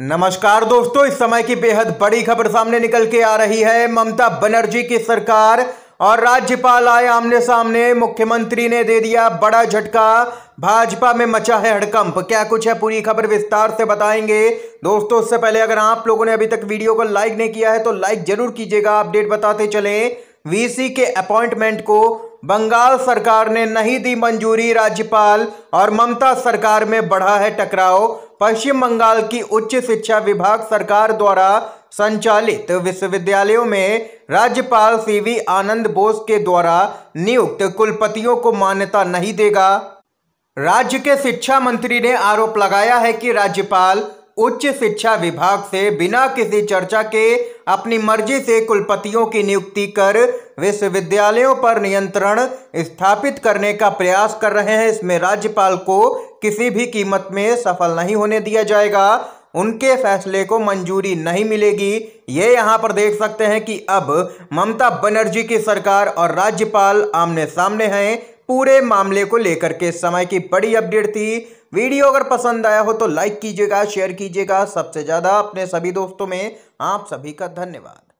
नमस्कार दोस्तों इस समय की बेहद बड़ी खबर सामने निकल के आ रही है ममता बनर्जी की सरकार और राज्यपाल आए आमने सामने मुख्यमंत्री ने दे दिया बड़ा झटका भाजपा में मचा है हड़कंप क्या कुछ है पूरी खबर विस्तार से बताएंगे दोस्तों उससे पहले अगर आप लोगों ने अभी तक वीडियो को लाइक नहीं किया है तो लाइक जरूर कीजिएगा अपडेट बताते चले वीसी के अपॉइंटमेंट को बंगाल सरकार ने नहीं दी मंजूरी राज्यपाल और ममता सरकार में बढ़ा है टकराव पश्चिम बंगाल की उच्च शिक्षा विभाग सरकार द्वारा संचालित विश्वविद्यालयों में राज्यपाल सीवी आनंद बोस के द्वारा नियुक्त कुलपतियों को मान्यता नहीं देगा राज्य के शिक्षा मंत्री ने आरोप लगाया है कि राज्यपाल उच्च शिक्षा विभाग से बिना किसी चर्चा के अपनी मर्जी से कुलपतियों की नियुक्ति कर विश्वविद्यालयों पर नियंत्रण स्थापित करने का प्रयास कर रहे हैं इसमें राज्यपाल को किसी भी कीमत में सफल नहीं होने दिया जाएगा उनके फैसले को मंजूरी नहीं मिलेगी ये यहाँ पर देख सकते हैं कि अब ममता बनर्जी की सरकार और राज्यपाल आमने सामने हैं पूरे मामले को लेकर के समय की बड़ी अपडेट थी वीडियो अगर पसंद आया हो तो लाइक कीजिएगा शेयर कीजिएगा सबसे ज़्यादा अपने सभी दोस्तों में आप सभी का धन्यवाद